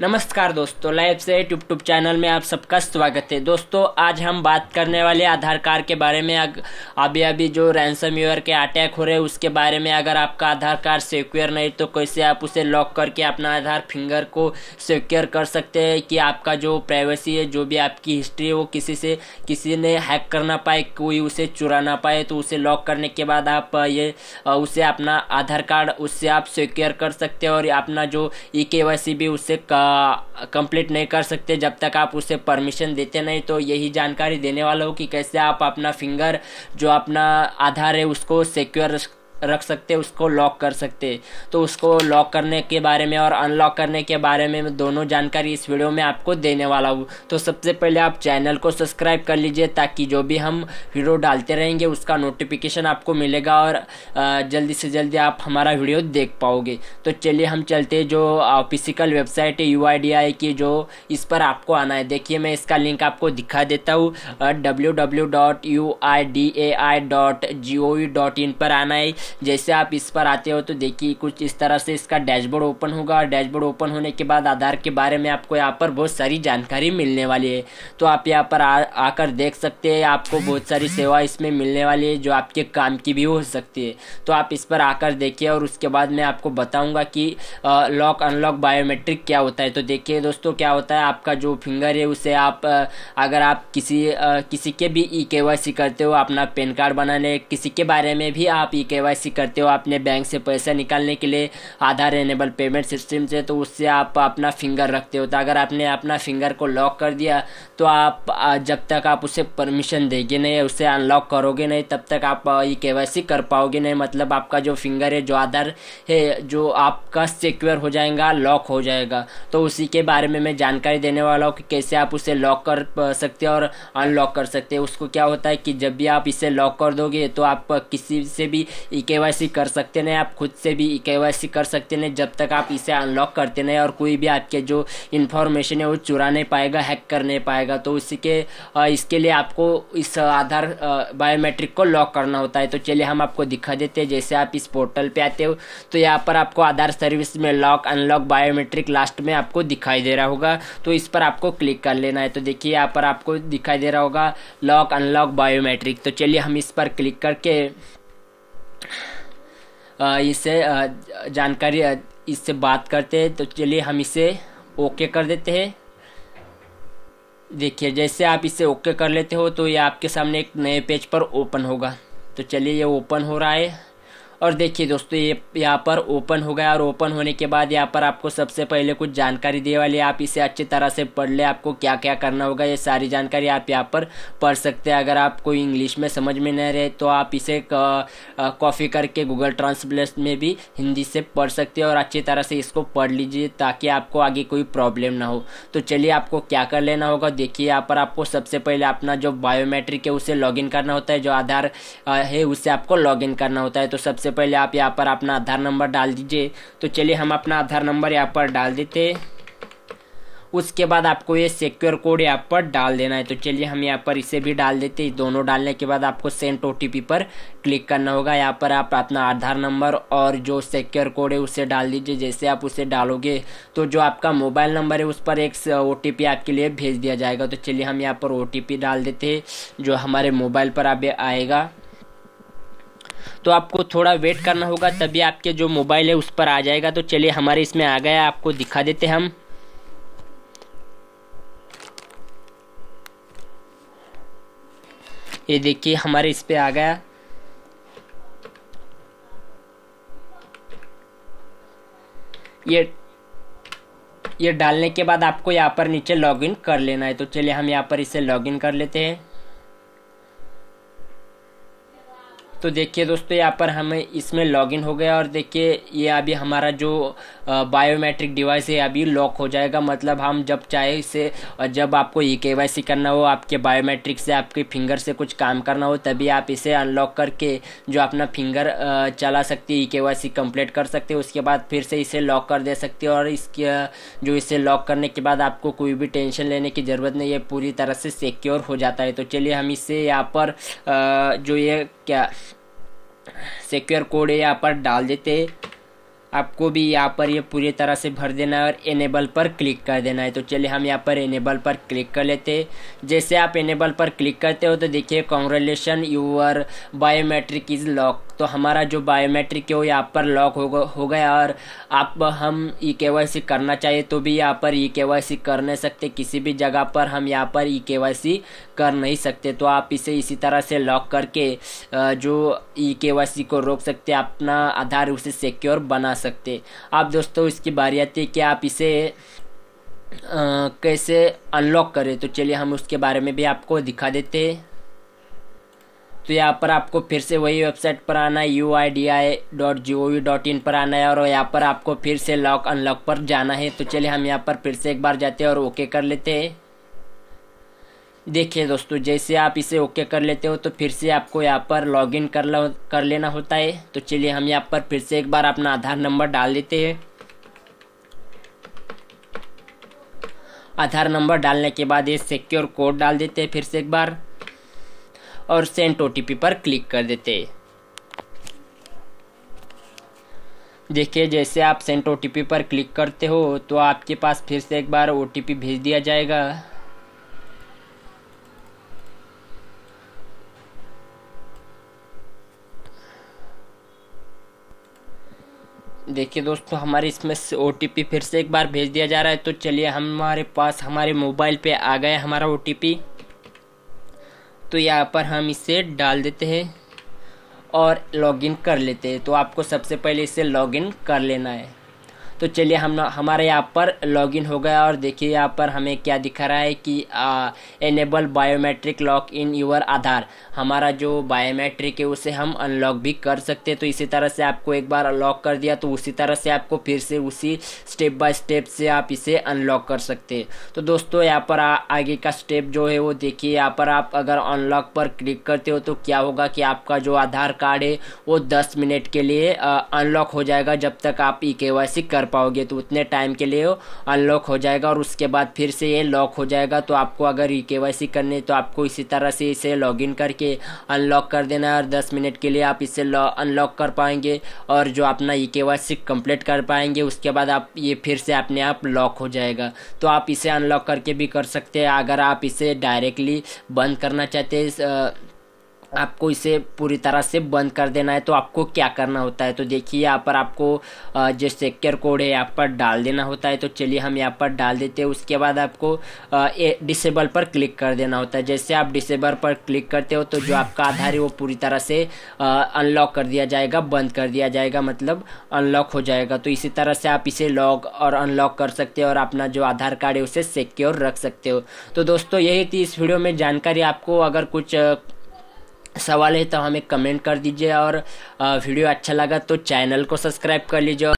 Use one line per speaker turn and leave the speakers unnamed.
नमस्कार दोस्तों लाइव से यूट्यूब चैनल में आप सबका स्वागत है दोस्तों आज हम बात करने वाले आधार कार्ड के बारे में अग, अभी अभी जो रैंसम यूर के अटैक हो रहे हैं उसके बारे में अगर आपका आधार कार्ड सिक्योर नहीं तो कैसे आप उसे लॉक करके अपना आधार फिंगर को सिक्योर कर सकते हैं कि आपका जो प्राइवेसी है जो भी आपकी हिस्ट्री है वो किसी से किसी ने हैक कर ना पाए कोई उसे चुरा ना पाए तो उसे लॉक करने के बाद आप ये उसे अपना आधार कार्ड उससे आप सिक्योर कर सकते हैं और अपना जो ई के भी उससे कर कंप्लीट नहीं कर सकते जब तक आप उसे परमिशन देते नहीं तो यही जानकारी देने वाला हो कि कैसे आप अपना फिंगर जो अपना आधार है उसको सिक्योर रख सकते उसको लॉक कर सकते तो उसको लॉक करने के बारे में और अनलॉक करने के बारे में दोनों जानकारी इस वीडियो में आपको देने वाला हूँ तो सबसे पहले आप चैनल को सब्सक्राइब कर लीजिए ताकि जो भी हम वीडियो डालते रहेंगे उसका नोटिफिकेशन आपको मिलेगा और जल्दी से जल्दी आप हमारा वीडियो देख पाओगे तो चलिए हम चलते जो ऑफिसिकल वेबसाइट है यू की जो इस पर आपको आना है देखिए मैं इसका लिंक आपको दिखा देता हूँ W W dot U I D A I dot G O V dot in पर आना है जैसे आप इस पर आते हो तो देखिए कुछ इस तरह से इसका डैशबोर्ड ओपन होगा और डैशबोर्ड ओपन होने के बाद आधार के बारे में आपको यहाँ पर बहुत सारी जानकारी मिलने वाली है तो आप यहाँ पर आ, आकर देख सकते हैं आपको बहुत सारी सेवा इसमें मिलने वाली है जो आपके काम की भी हो सकती है तो आप इस पर आकर देखिए और उसके बाद मैं आपको बताऊँगा कि लॉक अनलॉक बायोमेट्रिक क्या होता है तो देखिए दोस्तों क्या होता है आपका जो फिंगर है उसे आप अगर आप किसी किसी के भी ई के करते हो अपना पैन कार्ड बनाने किसी के बारे में भी आप ई के केवाईसी करते हो अपने बैंक से पैसा निकालने के लिए आधार एनेबल पेमेंट सिस्टम से तो उससे आप अपना फिंगर रखते हो तो अगर आपने अपना फिंगर को लॉक कर दिया तो आप जब तक आप उसे परमिशन देंगे नहीं उसे अनलॉक करोगे नहीं तब तक आप ये के कर पाओगे नहीं मतलब आपका जो फिंगर है जो आधार है जो आपका सिक्योर हो जाएगा लॉक हो जाएगा तो उसी के बारे में मैं जानकारी देने वाला हूँ कि कैसे आप उसे लॉक कर सकते हो और अनलॉक कर सकते हैं उसको क्या होता है कि जब भी आप इसे लॉक कर दोगे तो आप किसी से भी ई e कर सकते हैं आप खुद से भी ई e कर सकते हैं जब तक आप इसे अनलॉक करते नहीं और कोई भी आपके जो इन्फॉर्मेशन है वो चुरा नहीं पाएगा हैक कर नहीं पाएगा तो उसी के इसके लिए आपको इस आधार बायोमेट्रिक को लॉक करना होता है तो चलिए हम आपको दिखा देते हैं जैसे आप इस पोर्टल पर आते हो तो यहाँ पर आपको आधार सर्विस में लॉक अनलॉक बायोमेट्रिक लास्ट में आपको दिखाई दे रहा होगा तो इस पर आपको क्लिक कर लेना है तो देखिए यहाँ पर आपको दिखाई दे रहा होगा लॉक अनलॉक बायोमेट्रिक तो चलिए हम इस पर क्लिक करके इससे जानकारी इससे बात करते हैं तो चलिए हम इसे ओके कर देते हैं देखिए जैसे आप इसे ओके कर लेते हो तो ये आपके सामने एक नए पेज पर ओपन होगा तो चलिए ये ओपन हो रहा है और देखिए दोस्तों ये यहाँ पर ओपन हो गया और ओपन होने के बाद यहाँ पर आपको सबसे पहले कुछ जानकारी दे वाली है आप इसे अच्छी तरह से पढ़ ले आपको क्या क्या करना होगा ये सारी जानकारी आप यहाँ पर पढ़ सकते हैं अगर आपको इंग्लिश में समझ में नहीं रहे तो आप इसे कॉफ़ी करके गूगल ट्रांसलेट में भी हिंदी से पढ़ सकते हैं और अच्छी तरह से इसको पढ़ लीजिए ताकि आपको आगे कोई प्रॉब्लम ना हो तो चलिए आपको क्या कर लेना होगा देखिए यहाँ पर आपको सबसे पहले अपना जो बायोमेट्रिक है उसे लॉगिन करना होता है जो आधार है उससे आपको लॉगिन करना होता है तो सबसे पहले आप यहाँ पर अपना आधार नंबर डाल दीजिए तो चलिए हम अपना आधार नंबर यहाँ पर डाल देते उसके बाद आपको ये सिक्योर कोड यहाँ पर डाल देना है तो चलिए हम यहाँ पर इसे भी डाल देते हैं दोनों डालने के बाद आपको सेंट ओ पर क्लिक करना होगा यहाँ पर आप अपना आधार नंबर और जो सिक्योर कोड है उसे डाल दीजिए जैसे आप उसे डालोगे तो जो आपका मोबाइल नंबर है उस पर एक ओ आपके लिए भेज दिया जाएगा तो चलिए हम यहाँ पर ओ डाल देते हैं जो हमारे मोबाइल पर अभी आएगा तो आपको थोड़ा वेट करना होगा तभी आपके जो मोबाइल है उस पर आ जाएगा तो चलिए हमारे इसमें आ गया आपको दिखा देते हम ये देखिए हमारे इस पर आ गया ये ये डालने के बाद आपको यहाँ पर नीचे लॉगिन कर लेना है तो चलिए हम यहाँ पर इसे लॉगिन कर लेते हैं तो देखिए दोस्तों यहाँ पर हम इसमें लॉगिन हो गया और देखिए ये अभी हमारा जो बायोमेट्रिक डिवाइस है अभी लॉक हो जाएगा मतलब हम जब चाहे इसे और जब आपको ई के करना हो आपके बायोमेट्रिक से आपके फिंगर से कुछ काम करना हो तभी आप इसे अनलॉक करके जो अपना फिंगर चला सकते ई के कम्प्लीट कर सकते उसके बाद फिर से इसे लॉक कर दे सकते और इसके जो इसे लॉक करने के बाद आपको कोई भी टेंशन लेने की ज़रूरत नहीं है पूरी तरह से सिक्योर हो जाता है तो चलिए हम इससे यहाँ पर जो ये क्या सिक्योर कोड यहाँ पर डाल देते आपको भी यहाँ पर ये यह पूरी तरह से भर देना है और इनेबल पर क्लिक कर देना है तो चलिए हम यहाँ पर इनेबल पर क्लिक कर लेते जैसे आप इनेबल पर क्लिक करते हो तो देखिए congratulation your biometric is lock तो हमारा जो बायोमेट्रिक है वो यहाँ पर लॉक हो हो गया और आप हम ई के करना चाहिए तो भी यहाँ पर ई के कर नहीं सकते किसी भी जगह पर हम यहाँ पर ई के कर नहीं सकते तो आप इसे इसी तरह से लॉक करके जो ई के को रोक सकते अपना आधार उसे सिक्योर बना सकते आप दोस्तों इसकी बारी आती है कि आप इसे आ, कैसे अनलॉक करें तो चलिए हम उसके बारे में भी आपको दिखा देते तो यहाँ पर आपको फिर से वही वेबसाइट पर आना है U I D I dot G O V dot in पर आना है और यहाँ पर आपको फिर से लॉक अनलॉक पर जाना है तो चलिए हम यहाँ पर फिर से एक बार जाते हैं और ओके कर लेते हैं देखिए दोस्तों जैसे आप इसे ओके कर लेते हो तो फिर से आपको यहाँ पर लॉग इन कर लो कर लेना होता है तो चलिए हम यहाँ पर फिर से एक बार अपना आधार नंबर डाल देते हैं आधार नंबर डालने के बाद ये सिक्योर कोड डाल देते हैं फिर से एक बार और सेंट ओ पर क्लिक कर देते देखिए जैसे आप सेंट ओ पर क्लिक करते हो तो आपके पास फिर से एक बार ओ भेज दिया जाएगा देखिए दोस्तों हमारे इसमें से ओ फिर से एक बार भेज दिया जा रहा है तो चलिए हमारे पास हमारे मोबाइल पे आ गया हमारा ओ तो यहाँ पर हम इसे डाल देते हैं और लॉगिन कर लेते हैं तो आपको सबसे पहले इसे लॉगिन कर लेना है तो चलिए हम हमारे यहाँ पर लॉगिन हो गया और देखिए यहाँ पर हमें क्या दिखा रहा है कि enable biometric lock in your Aadhaar हमारा जो बायोमेट्रिक है उसे हम अनलॉक भी कर सकते हैं तो इसी तरह से आपको एक बार अनलॉक कर दिया तो उसी तरह से आपको फिर से उसी स्टेप बाय स्टेप से आप इसे अनलॉक कर सकते हैं तो दोस्तों यहाँ पर आ, आगे का स्टेप जो है वो देखिए यहाँ पर आप अगर अनलॉक पर क्लिक करते हो तो क्या होगा कि आपका जो आधार कार्ड है वो दस मिनट के लिए अनलॉक हो जाएगा जब तक आप ई के कर पाओगे तो उतने टाइम के लिए अनलॉक हो जाएगा और उसके बाद फिर से ये लॉक हो जाएगा तो आपको अगर ई के वाई सी करनी तो आपको इसी तरह से इसे लॉगिन करके अनलॉक कर देना है और दस मिनट के लिए आप इसे अनलॉक कर पाएंगे और जो अपना ई के वाई सी कम्प्लीट कर पाएंगे उसके बाद आप ये फिर से अपने आप लॉक हो जाएगा तो आप इसे अनलॉक करके भी कर सकते हैं अगर आप इसे डायरेक्टली बंद करना चाहते हैं आपको इसे पूरी तरह से बंद कर देना है तो आपको क्या करना होता है तो देखिए यहाँ पर आपको जो सेक्योर कोड है यहाँ पर डाल देना होता है तो चलिए हम यहाँ पर डाल देते हैं उसके बाद आपको डिसेबल पर क्लिक कर देना होता है जैसे आप डिसेबल पर क्लिक करते हो तो जो आपका आधार है वो पूरी तरह से अनलॉक कर दिया जाएगा बंद कर दिया जाएगा मतलब अनलॉक हो जाएगा तो इसी तरह से आप इसे लॉक और अनलॉक कर सकते हो और अपना जो आधार कार्ड है उसे सिक्योर रख सकते हो तो दोस्तों यही थी इस वीडियो में जानकारी आपको अगर कुछ सवाल है तो हमें कमेंट कर दीजिए और वीडियो अच्छा लगा तो चैनल को सब्सक्राइब कर लीजिए